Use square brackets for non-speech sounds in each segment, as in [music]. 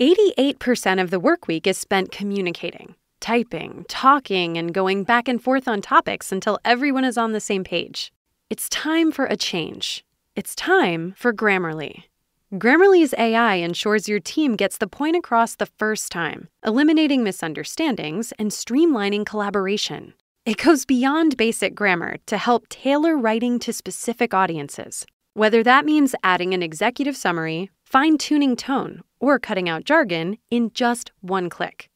88% of the workweek is spent communicating, typing, talking, and going back and forth on topics until everyone is on the same page. It's time for a change. It's time for Grammarly. Grammarly's AI ensures your team gets the point across the first time, eliminating misunderstandings and streamlining collaboration. It goes beyond basic grammar to help tailor writing to specific audiences, whether that means adding an executive summary, fine tuning tone, or cutting out jargon in just one click.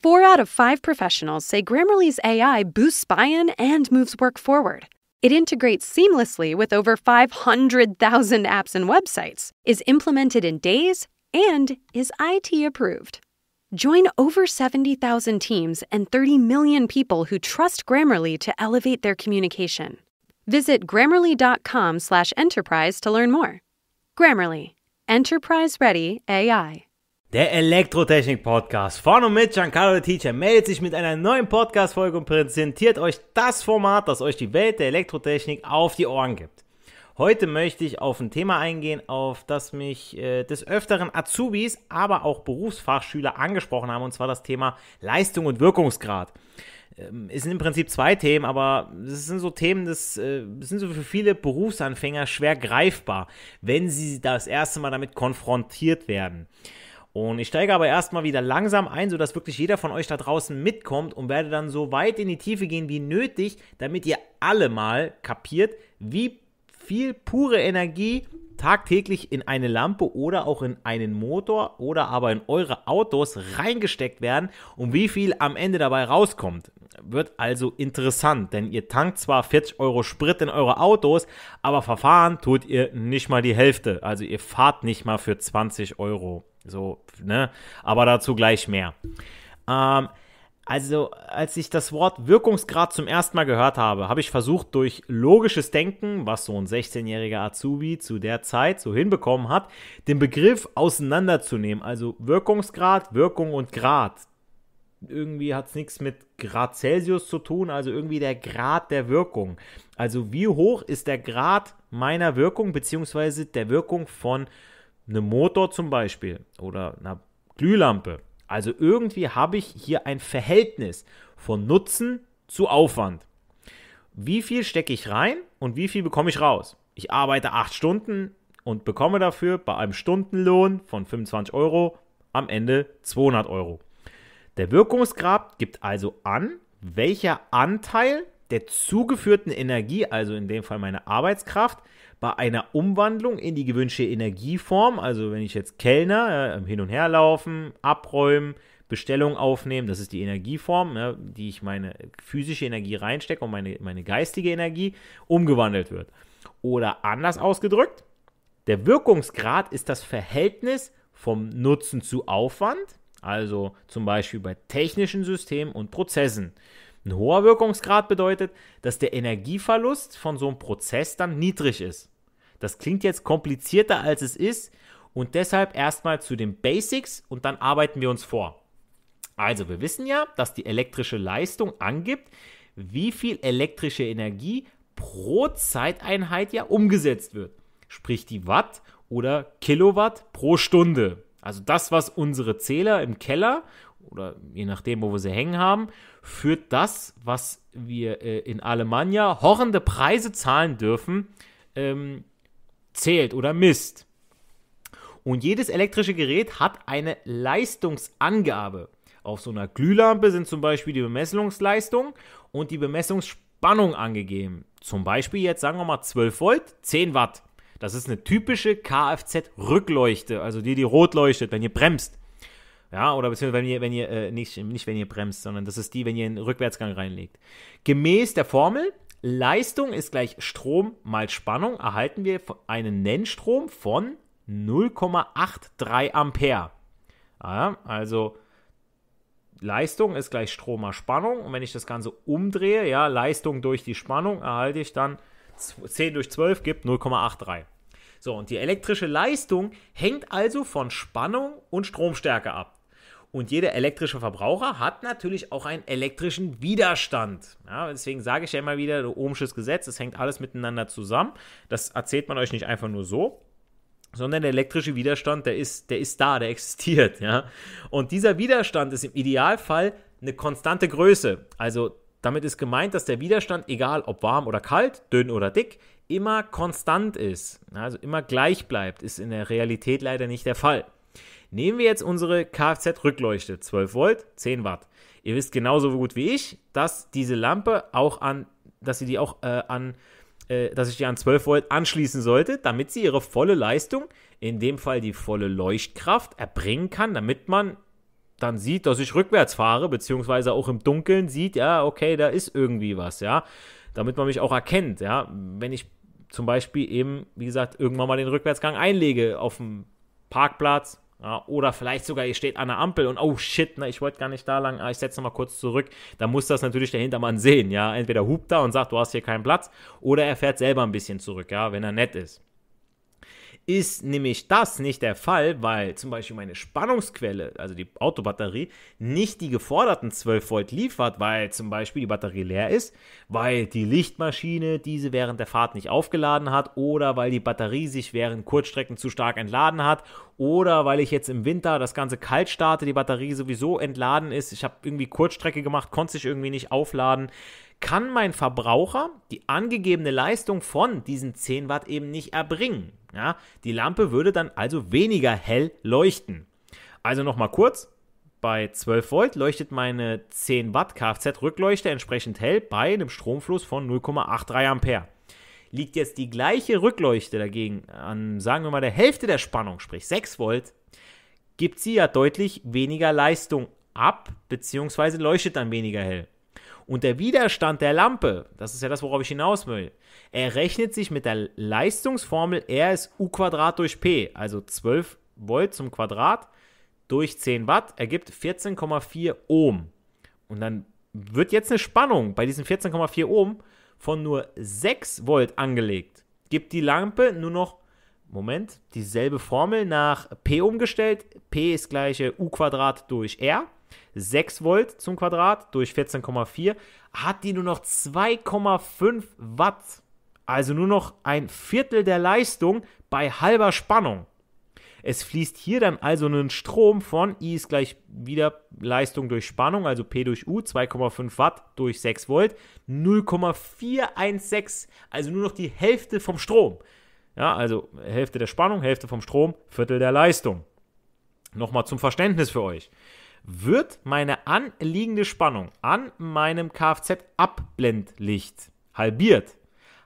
Four out of five professionals say Grammarly's AI boosts buy-in and moves work forward. It integrates seamlessly with over 500,000 apps and websites, is implemented in days, and is IT approved. Join over 70,000 teams and 30 million people who trust Grammarly to elevate their communication. Visit grammarly.com/enterprise to learn more. Grammarly Enterprise Ready AI. Der Elektrotechnik-Podcast von und mit Giancarlo der Teacher meldet sich mit einer neuen Podcast-Folge und präsentiert euch das Format, das euch die Welt der Elektrotechnik auf die Ohren gibt. Heute möchte ich auf ein Thema eingehen, auf das mich äh, des Öfteren Azubis, aber auch Berufsfachschüler angesprochen haben, und zwar das Thema Leistung und Wirkungsgrad. Ähm, es sind im Prinzip zwei Themen, aber es sind so Themen, das äh, sind so für viele Berufsanfänger schwer greifbar, wenn sie das erste Mal damit konfrontiert werden. Und ich steige aber erstmal wieder langsam ein, sodass wirklich jeder von euch da draußen mitkommt und werde dann so weit in die Tiefe gehen wie nötig, damit ihr alle mal kapiert, wie viel pure Energie tagtäglich in eine Lampe oder auch in einen Motor oder aber in eure Autos reingesteckt werden und wie viel am Ende dabei rauskommt. Wird also interessant, denn ihr tankt zwar 40 Euro Sprit in eure Autos, aber verfahren tut ihr nicht mal die Hälfte. Also ihr fahrt nicht mal für 20 Euro. So, ne? Aber dazu gleich mehr. Ähm, also, als ich das Wort Wirkungsgrad zum ersten Mal gehört habe, habe ich versucht, durch logisches Denken, was so ein 16-jähriger Azubi zu der Zeit so hinbekommen hat, den Begriff auseinanderzunehmen. Also Wirkungsgrad, Wirkung und Grad. Irgendwie hat es nichts mit Grad Celsius zu tun, also irgendwie der Grad der Wirkung. Also wie hoch ist der Grad meiner Wirkung, beziehungsweise der Wirkung von einem Motor zum Beispiel oder einer Glühlampe also irgendwie habe ich hier ein Verhältnis von Nutzen zu Aufwand. Wie viel stecke ich rein und wie viel bekomme ich raus? Ich arbeite acht Stunden und bekomme dafür bei einem Stundenlohn von 25 Euro am Ende 200 Euro. Der Wirkungsgrad gibt also an, welcher Anteil der zugeführten Energie, also in dem Fall meine Arbeitskraft, bei einer Umwandlung in die gewünschte Energieform, also wenn ich jetzt Kellner äh, hin und her laufen, abräumen, Bestellung aufnehmen, das ist die Energieform, ne, die ich meine physische Energie reinstecke und meine, meine geistige Energie umgewandelt wird. Oder anders ausgedrückt, der Wirkungsgrad ist das Verhältnis vom Nutzen zu Aufwand, also zum Beispiel bei technischen Systemen und Prozessen. Ein hoher Wirkungsgrad bedeutet, dass der Energieverlust von so einem Prozess dann niedrig ist. Das klingt jetzt komplizierter, als es ist. Und deshalb erstmal zu den Basics und dann arbeiten wir uns vor. Also, wir wissen ja, dass die elektrische Leistung angibt, wie viel elektrische Energie pro Zeiteinheit ja umgesetzt wird. Sprich die Watt oder Kilowatt pro Stunde. Also das, was unsere Zähler im Keller oder je nachdem, wo wir sie hängen haben, führt das, was wir äh, in Alemannia horrende Preise zahlen dürfen, ähm, zählt oder misst. Und jedes elektrische Gerät hat eine Leistungsangabe. Auf so einer Glühlampe sind zum Beispiel die Bemessungsleistung und die Bemessungsspannung angegeben. Zum Beispiel jetzt sagen wir mal 12 Volt, 10 Watt. Das ist eine typische Kfz-Rückleuchte, also die, die rot leuchtet, wenn ihr bremst. Ja, oder beziehungsweise wenn ihr, wenn ihr äh, nicht, nicht wenn ihr bremst, sondern das ist die, wenn ihr einen Rückwärtsgang reinlegt. Gemäß der Formel Leistung ist gleich Strom mal Spannung, erhalten wir einen Nennstrom von 0,83 Ampere. also Leistung ist gleich Strom mal Spannung. Und wenn ich das Ganze umdrehe, ja, Leistung durch die Spannung erhalte ich dann 10 durch 12 gibt 0,83. So, und die elektrische Leistung hängt also von Spannung und Stromstärke ab. Und jeder elektrische Verbraucher hat natürlich auch einen elektrischen Widerstand. Ja, deswegen sage ich ja immer wieder, Ohmsches Gesetz, das hängt alles miteinander zusammen. Das erzählt man euch nicht einfach nur so, sondern der elektrische Widerstand, der ist, der ist da, der existiert. Ja? Und dieser Widerstand ist im Idealfall eine konstante Größe. Also damit ist gemeint, dass der Widerstand, egal ob warm oder kalt, dünn oder dick, immer konstant ist. Also immer gleich bleibt, ist in der Realität leider nicht der Fall. Nehmen wir jetzt unsere Kfz-Rückleuchte, 12 Volt, 10 Watt. Ihr wisst genauso gut wie ich, dass diese Lampe auch an, dass ihr die auch äh, an, äh, dass ich die an 12 Volt anschließen sollte, damit sie ihre volle Leistung, in dem Fall die volle Leuchtkraft, erbringen kann, damit man dann sieht, dass ich rückwärts fahre, beziehungsweise auch im Dunkeln sieht, ja, okay, da ist irgendwie was, ja. Damit man mich auch erkennt, ja. Wenn ich zum Beispiel eben, wie gesagt, irgendwann mal den Rückwärtsgang einlege auf dem Parkplatz, ja, oder vielleicht sogar, ihr steht an der Ampel und oh shit, ne, ich wollte gar nicht da lang, ah, ich setze mal kurz zurück. Da muss das natürlich der Hintermann sehen, ja. Entweder hupt er und sagt, du hast hier keinen Platz, oder er fährt selber ein bisschen zurück, ja, wenn er nett ist. Ist nämlich das nicht der Fall, weil zum Beispiel meine Spannungsquelle, also die Autobatterie, nicht die geforderten 12 Volt liefert, weil zum Beispiel die Batterie leer ist, weil die Lichtmaschine diese während der Fahrt nicht aufgeladen hat oder weil die Batterie sich während Kurzstrecken zu stark entladen hat oder weil ich jetzt im Winter das Ganze kalt starte, die Batterie sowieso entladen ist. Ich habe irgendwie Kurzstrecke gemacht, konnte sich irgendwie nicht aufladen kann mein Verbraucher die angegebene Leistung von diesen 10 Watt eben nicht erbringen. Ja, die Lampe würde dann also weniger hell leuchten. Also nochmal kurz, bei 12 Volt leuchtet meine 10 Watt Kfz-Rückleuchte entsprechend hell bei einem Stromfluss von 0,83 Ampere. Liegt jetzt die gleiche Rückleuchte dagegen an, sagen wir mal, der Hälfte der Spannung, sprich 6 Volt, gibt sie ja deutlich weniger Leistung ab, beziehungsweise leuchtet dann weniger hell. Und der Widerstand der Lampe, das ist ja das, worauf ich hinaus will, errechnet sich mit der Leistungsformel R ist U Quadrat durch P, also 12 Volt zum Quadrat durch 10 Watt ergibt 14,4 Ohm. Und dann wird jetzt eine Spannung bei diesen 14,4 Ohm von nur 6 Volt angelegt. Gibt die Lampe nur noch, Moment, dieselbe Formel nach P umgestellt. P ist gleich U Quadrat durch R. 6 Volt zum Quadrat durch 14,4 hat die nur noch 2,5 Watt. Also nur noch ein Viertel der Leistung bei halber Spannung. Es fließt hier dann also ein Strom von I ist gleich wieder Leistung durch Spannung, also P durch U, 2,5 Watt durch 6 Volt, 0,416, also nur noch die Hälfte vom Strom. Ja, also Hälfte der Spannung, Hälfte vom Strom, Viertel der Leistung. Nochmal zum Verständnis für euch wird meine anliegende Spannung an meinem Kfz-Abblendlicht halbiert,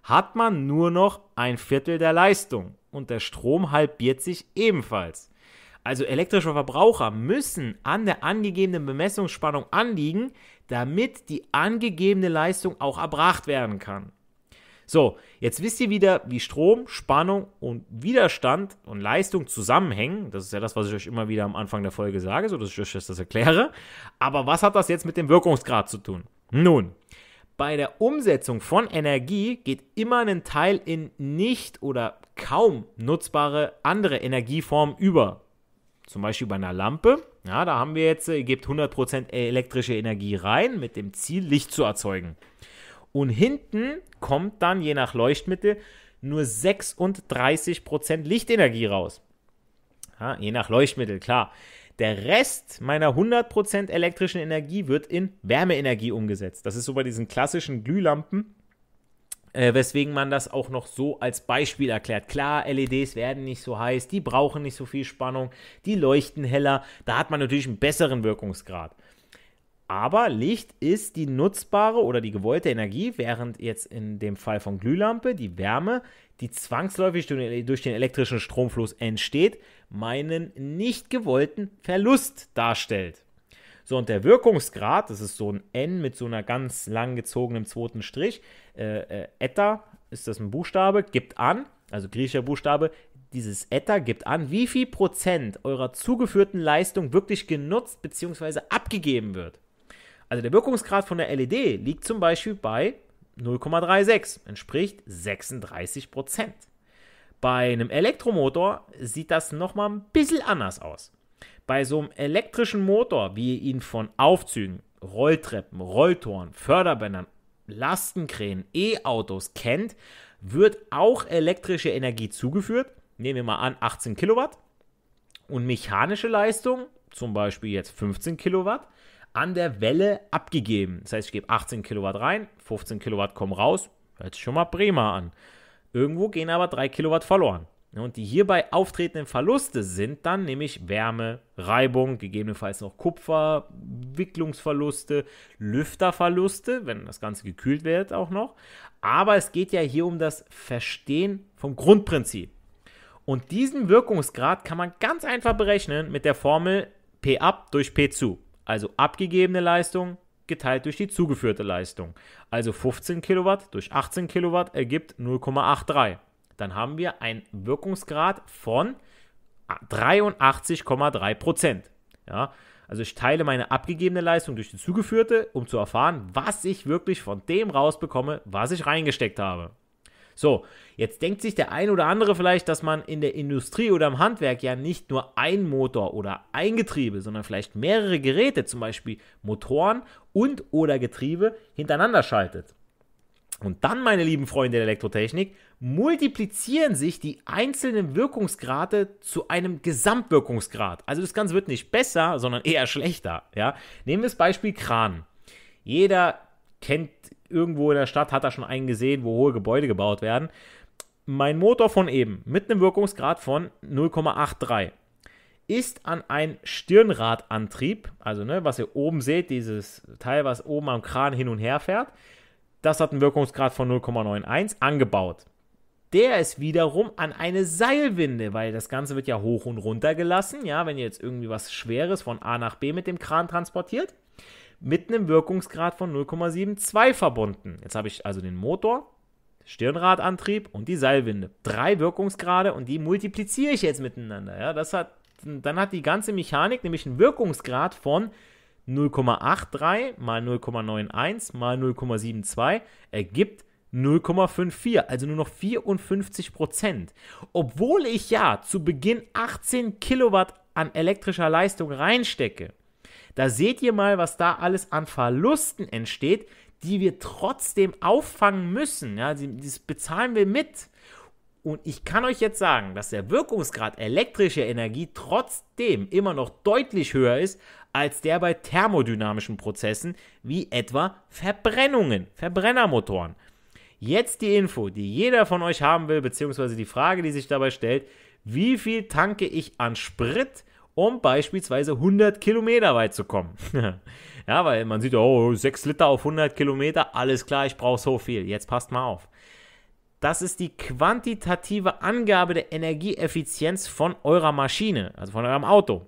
hat man nur noch ein Viertel der Leistung und der Strom halbiert sich ebenfalls. Also elektrische Verbraucher müssen an der angegebenen Bemessungsspannung anliegen, damit die angegebene Leistung auch erbracht werden kann. So, jetzt wisst ihr wieder, wie Strom, Spannung und Widerstand und Leistung zusammenhängen. Das ist ja das, was ich euch immer wieder am Anfang der Folge sage, so dass ich euch das erkläre. Aber was hat das jetzt mit dem Wirkungsgrad zu tun? Nun, bei der Umsetzung von Energie geht immer ein Teil in nicht oder kaum nutzbare andere Energieformen über. Zum Beispiel bei einer Lampe. Ja, da haben wir jetzt, äh, ihr gebt 100% elektrische Energie rein mit dem Ziel, Licht zu erzeugen. Und hinten kommt dann, je nach Leuchtmittel, nur 36% Lichtenergie raus. Ja, je nach Leuchtmittel, klar. Der Rest meiner 100% elektrischen Energie wird in Wärmeenergie umgesetzt. Das ist so bei diesen klassischen Glühlampen, äh, weswegen man das auch noch so als Beispiel erklärt. Klar, LEDs werden nicht so heiß, die brauchen nicht so viel Spannung, die leuchten heller. Da hat man natürlich einen besseren Wirkungsgrad. Aber Licht ist die nutzbare oder die gewollte Energie, während jetzt in dem Fall von Glühlampe die Wärme, die zwangsläufig durch den elektrischen Stromfluss entsteht, meinen nicht gewollten Verlust darstellt. So, und der Wirkungsgrad, das ist so ein N mit so einer ganz lang gezogenen zweiten Strich, äh, äh, Eta ist das ein Buchstabe, gibt an, also griechischer Buchstabe, dieses ETA gibt an, wie viel Prozent eurer zugeführten Leistung wirklich genutzt bzw. abgegeben wird. Also der Wirkungsgrad von der LED liegt zum Beispiel bei 0,36, entspricht 36 Bei einem Elektromotor sieht das nochmal ein bisschen anders aus. Bei so einem elektrischen Motor, wie ihr ihn von Aufzügen, Rolltreppen, Rolltoren, Förderbändern, Lastenkränen, E-Autos kennt, wird auch elektrische Energie zugeführt. Nehmen wir mal an 18 Kilowatt. Und mechanische Leistung, zum Beispiel jetzt 15 Kilowatt, an der Welle abgegeben. Das heißt, ich gebe 18 Kilowatt rein, 15 Kilowatt kommen raus, hört sich schon mal prima an. Irgendwo gehen aber 3 Kilowatt verloren. Und die hierbei auftretenden Verluste sind dann nämlich Wärme, Reibung, gegebenenfalls noch Kupfer, Wicklungsverluste, Lüfterverluste, wenn das Ganze gekühlt wird auch noch. Aber es geht ja hier um das Verstehen vom Grundprinzip. Und diesen Wirkungsgrad kann man ganz einfach berechnen mit der Formel P ab durch P zu. Also abgegebene Leistung geteilt durch die zugeführte Leistung. Also 15 Kilowatt durch 18 Kilowatt ergibt 0,83. Dann haben wir einen Wirkungsgrad von 83,3 Prozent. Ja, also ich teile meine abgegebene Leistung durch die zugeführte, um zu erfahren, was ich wirklich von dem rausbekomme, was ich reingesteckt habe. So, jetzt denkt sich der ein oder andere vielleicht, dass man in der Industrie oder im Handwerk ja nicht nur ein Motor oder ein Getriebe, sondern vielleicht mehrere Geräte, zum Beispiel Motoren und oder Getriebe, hintereinander schaltet. Und dann, meine lieben Freunde der Elektrotechnik, multiplizieren sich die einzelnen Wirkungsgrade zu einem Gesamtwirkungsgrad. Also das Ganze wird nicht besser, sondern eher schlechter. Ja? Nehmen wir das Beispiel Kran. Jeder kennt irgendwo in der Stadt, hat er schon einen gesehen, wo hohe Gebäude gebaut werden. Mein Motor von eben mit einem Wirkungsgrad von 0,83 ist an einen Stirnradantrieb, also ne, was ihr oben seht, dieses Teil, was oben am Kran hin und her fährt, das hat einen Wirkungsgrad von 0,91 angebaut. Der ist wiederum an eine Seilwinde, weil das Ganze wird ja hoch und runter gelassen, ja, wenn ihr jetzt irgendwie was Schweres von A nach B mit dem Kran transportiert mit einem Wirkungsgrad von 0,72 verbunden. Jetzt habe ich also den Motor, Stirnradantrieb und die Seilwinde. Drei Wirkungsgrade und die multipliziere ich jetzt miteinander. Ja, das hat, dann hat die ganze Mechanik nämlich einen Wirkungsgrad von 0,83 mal 0,91 mal 0,72 ergibt 0,54, also nur noch 54 Prozent. Obwohl ich ja zu Beginn 18 Kilowatt an elektrischer Leistung reinstecke, da seht ihr mal, was da alles an Verlusten entsteht, die wir trotzdem auffangen müssen. Ja, das bezahlen wir mit. Und ich kann euch jetzt sagen, dass der Wirkungsgrad elektrischer Energie trotzdem immer noch deutlich höher ist als der bei thermodynamischen Prozessen wie etwa Verbrennungen, Verbrennermotoren. Jetzt die Info, die jeder von euch haben will, beziehungsweise die Frage, die sich dabei stellt, wie viel tanke ich an Sprit um beispielsweise 100 Kilometer weit zu kommen. [laughs] ja, weil man sieht, oh, 6 Liter auf 100 Kilometer, alles klar, ich brauche so viel. Jetzt passt mal auf. Das ist die quantitative Angabe der Energieeffizienz von eurer Maschine, also von eurem Auto,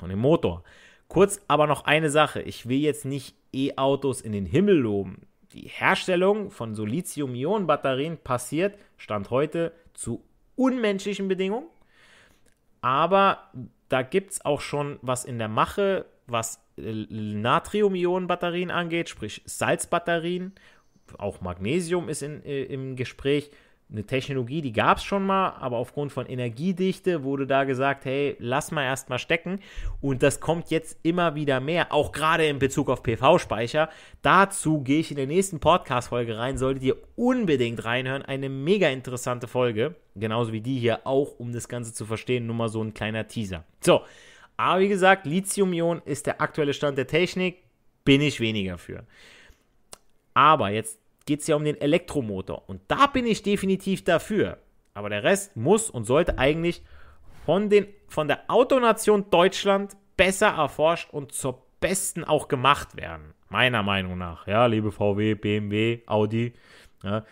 von dem Motor. Kurz aber noch eine Sache. Ich will jetzt nicht E-Autos in den Himmel loben. Die Herstellung von so ionen batterien passiert, Stand heute, zu unmenschlichen Bedingungen. Aber da gibt es auch schon was in der Mache, was äh, Natrium-Ionen-Batterien angeht, sprich Salzbatterien. Auch Magnesium ist in, äh, im Gespräch eine Technologie, die gab es schon mal, aber aufgrund von Energiedichte wurde da gesagt, hey, lass mal erstmal stecken. Und das kommt jetzt immer wieder mehr, auch gerade in Bezug auf PV-Speicher. Dazu gehe ich in der nächsten Podcast-Folge rein, solltet ihr unbedingt reinhören. Eine mega interessante Folge, genauso wie die hier auch, um das Ganze zu verstehen. Nur mal so ein kleiner Teaser. So, aber wie gesagt, Lithium-Ion ist der aktuelle Stand der Technik, bin ich weniger für. Aber jetzt geht es ja um den Elektromotor. Und da bin ich definitiv dafür. Aber der Rest muss und sollte eigentlich von, den, von der Autonation Deutschland besser erforscht und zur besten auch gemacht werden. Meiner Meinung nach. Ja, liebe VW, BMW, Audi. Ja,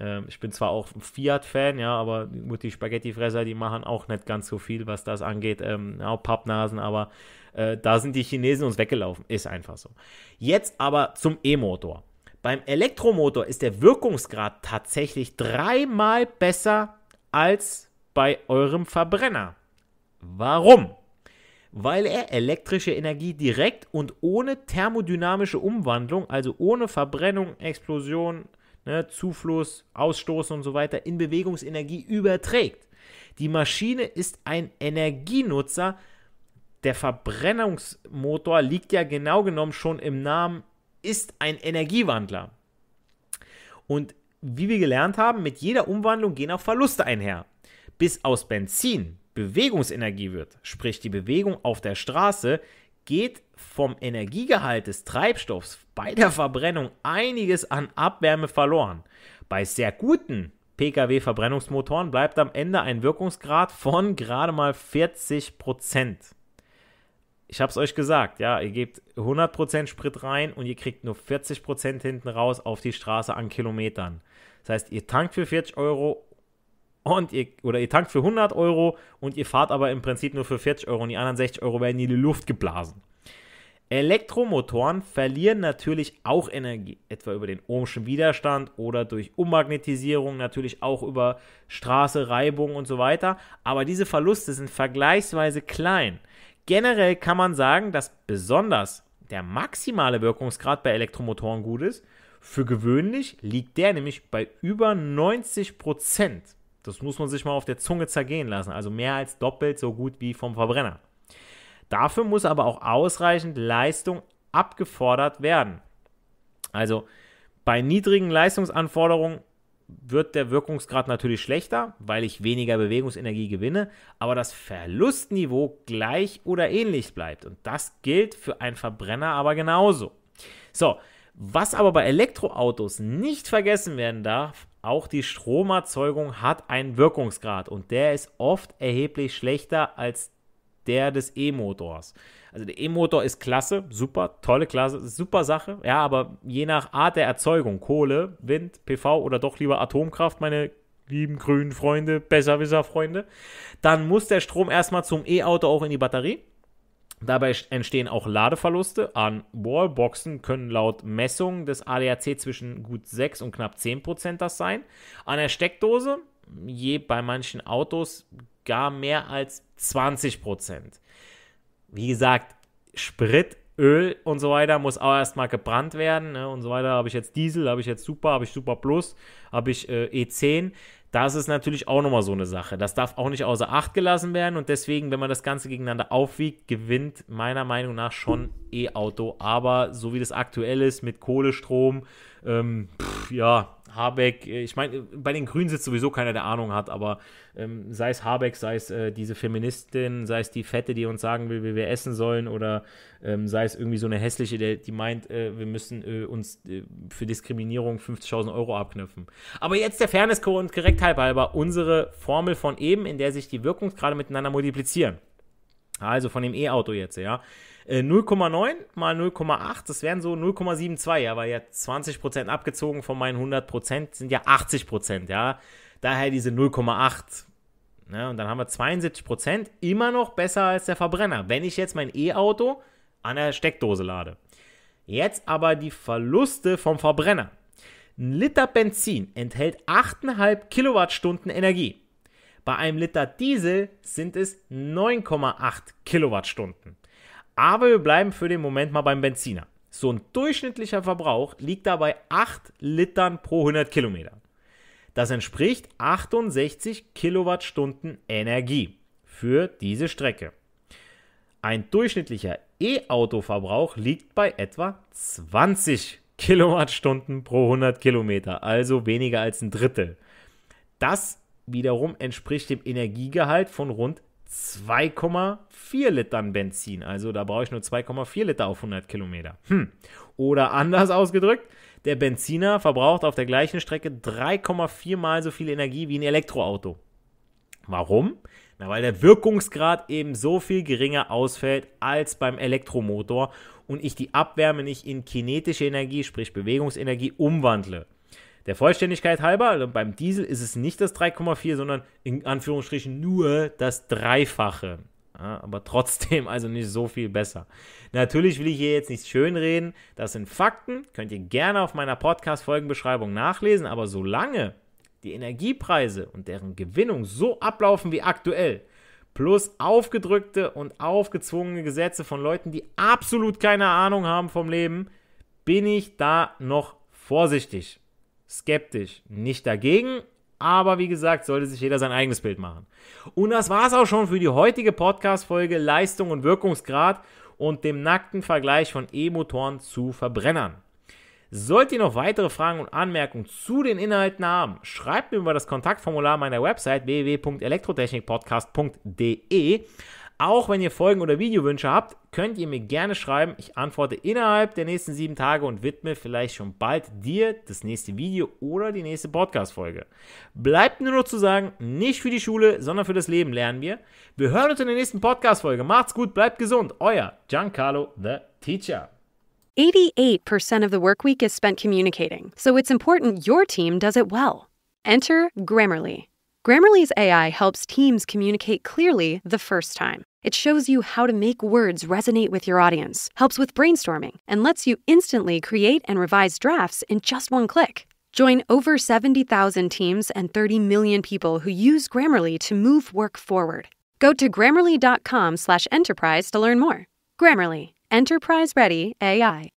äh, ich bin zwar auch Fiat-Fan, ja, aber die Spaghetti-Fresser, die machen auch nicht ganz so viel, was das angeht. Ähm, ja, Pappnasen, aber äh, da sind die Chinesen uns weggelaufen. Ist einfach so. Jetzt aber zum E-Motor. Beim Elektromotor ist der Wirkungsgrad tatsächlich dreimal besser als bei eurem Verbrenner. Warum? Weil er elektrische Energie direkt und ohne thermodynamische Umwandlung, also ohne Verbrennung, Explosion, ne, Zufluss, Ausstoß und so weiter, in Bewegungsenergie überträgt. Die Maschine ist ein Energienutzer. Der Verbrennungsmotor liegt ja genau genommen schon im Namen ist ein Energiewandler. Und wie wir gelernt haben, mit jeder Umwandlung gehen auch Verluste einher. Bis aus Benzin Bewegungsenergie wird, sprich die Bewegung auf der Straße, geht vom Energiegehalt des Treibstoffs bei der Verbrennung einiges an Abwärme verloren. Bei sehr guten Pkw-Verbrennungsmotoren bleibt am Ende ein Wirkungsgrad von gerade mal 40 Prozent ich habe es euch gesagt, ja, ihr gebt 100% Sprit rein und ihr kriegt nur 40% hinten raus auf die Straße an Kilometern. Das heißt, ihr tankt für 40 Euro und ihr, oder ihr tankt für 100 Euro und ihr fahrt aber im Prinzip nur für 40 Euro und die anderen 60 Euro werden in die Luft geblasen. Elektromotoren verlieren natürlich auch Energie, etwa über den ohmschen Widerstand oder durch Ummagnetisierung, natürlich auch über Straße, Reibung und so weiter. Aber diese Verluste sind vergleichsweise klein. Generell kann man sagen, dass besonders der maximale Wirkungsgrad bei Elektromotoren gut ist. Für gewöhnlich liegt der nämlich bei über 90 Prozent. Das muss man sich mal auf der Zunge zergehen lassen. Also mehr als doppelt so gut wie vom Verbrenner. Dafür muss aber auch ausreichend Leistung abgefordert werden. Also bei niedrigen Leistungsanforderungen wird der Wirkungsgrad natürlich schlechter, weil ich weniger Bewegungsenergie gewinne, aber das Verlustniveau gleich oder ähnlich bleibt. Und das gilt für einen Verbrenner aber genauso. So, was aber bei Elektroautos nicht vergessen werden darf, auch die Stromerzeugung hat einen Wirkungsgrad und der ist oft erheblich schlechter als der des E-Motors. Also der E-Motor ist klasse, super, tolle Klasse, super Sache. Ja, aber je nach Art der Erzeugung, Kohle, Wind, PV oder doch lieber Atomkraft, meine lieben grünen Freunde, Besserwisser-Freunde, dann muss der Strom erstmal zum E-Auto auch in die Batterie. Dabei entstehen auch Ladeverluste an Wallboxen, können laut Messungen des ADAC zwischen gut 6 und knapp 10 das sein. An der Steckdose, je bei manchen Autos, gar mehr als 20 wie gesagt, Sprit, Öl und so weiter muss auch erstmal gebrannt werden ne, und so weiter. Habe ich jetzt Diesel, habe ich jetzt Super, habe ich Super Plus, habe ich äh, E10. Das ist natürlich auch nochmal so eine Sache. Das darf auch nicht außer Acht gelassen werden und deswegen, wenn man das Ganze gegeneinander aufwiegt, gewinnt meiner Meinung nach schon E-Auto. Aber so wie das aktuell ist mit Kohlestrom, ähm, pff, ja, Habeck, äh, ich meine, äh, bei den Grünen sitzt sowieso keiner, der Ahnung hat, aber ähm, sei es Habeck, sei es äh, diese Feministin, sei es die Fette, die uns sagen will, wie wir essen sollen, oder ähm, sei es irgendwie so eine hässliche, der, die meint, äh, wir müssen äh, uns äh, für Diskriminierung 50.000 Euro abknöpfen. Aber jetzt der Fairness code und korrekt Rückhaltbar unsere Formel von eben, in der sich die Wirkungsgrade miteinander multiplizieren. Also von dem E-Auto jetzt, ja. 0,9 äh, mal 0,8, das wären so 0,72, ja, weil ja 20% abgezogen von meinen 100% sind ja 80%, ja. Daher diese 0,8. Ja, ne, und dann haben wir 72% immer noch besser als der Verbrenner, wenn ich jetzt mein E-Auto an der Steckdose lade. Jetzt aber die Verluste vom Verbrenner. Ein Liter Benzin enthält 8,5 Kilowattstunden Energie. Bei einem Liter Diesel sind es 9,8 Kilowattstunden. Aber wir bleiben für den Moment mal beim Benziner. So ein durchschnittlicher Verbrauch liegt dabei 8 Litern pro 100 Kilometer. Das entspricht 68 Kilowattstunden Energie für diese Strecke. Ein durchschnittlicher E-Auto-Verbrauch liegt bei etwa 20 Kilowattstunden. Kilowattstunden pro 100 Kilometer, also weniger als ein Drittel. Das wiederum entspricht dem Energiegehalt von rund 2,4 Litern Benzin. Also da brauche ich nur 2,4 Liter auf 100 Kilometer. Hm. Oder anders ausgedrückt, der Benziner verbraucht auf der gleichen Strecke 3,4 mal so viel Energie wie ein Elektroauto. Warum? Na, weil der Wirkungsgrad eben so viel geringer ausfällt als beim Elektromotor und ich die Abwärme nicht in kinetische Energie, sprich Bewegungsenergie, umwandle. Der Vollständigkeit halber, also beim Diesel ist es nicht das 3,4, sondern in Anführungsstrichen nur das Dreifache. Ja, aber trotzdem also nicht so viel besser. Natürlich will ich hier jetzt nichts schönreden. Das sind Fakten, könnt ihr gerne auf meiner Podcast-Folgenbeschreibung nachlesen. Aber solange die Energiepreise und deren Gewinnung so ablaufen wie aktuell, plus aufgedrückte und aufgezwungene Gesetze von Leuten, die absolut keine Ahnung haben vom Leben, bin ich da noch vorsichtig, skeptisch, nicht dagegen, aber wie gesagt, sollte sich jeder sein eigenes Bild machen. Und das war's auch schon für die heutige Podcast-Folge Leistung und Wirkungsgrad und dem nackten Vergleich von E-Motoren zu Verbrennern. Sollt ihr noch weitere Fragen und Anmerkungen zu den Inhalten haben, schreibt mir über das Kontaktformular meiner Website www.elektrotechnikpodcast.de. Auch wenn ihr Folgen- oder Videowünsche habt, könnt ihr mir gerne schreiben. Ich antworte innerhalb der nächsten sieben Tage und widme vielleicht schon bald dir das nächste Video oder die nächste Podcast-Folge. Bleibt nur noch zu sagen, nicht für die Schule, sondern für das Leben lernen wir. Wir hören uns in der nächsten Podcast-Folge. Macht's gut, bleibt gesund. Euer Giancarlo the Teacher. 88% of the workweek is spent communicating, so it's important your team does it well. Enter Grammarly. Grammarly's AI helps teams communicate clearly the first time. It shows you how to make words resonate with your audience, helps with brainstorming, and lets you instantly create and revise drafts in just one click. Join over 70,000 teams and 30 million people who use Grammarly to move work forward. Go to grammarly.com/enterprise to learn more. Grammarly, Enterprise Ready AI.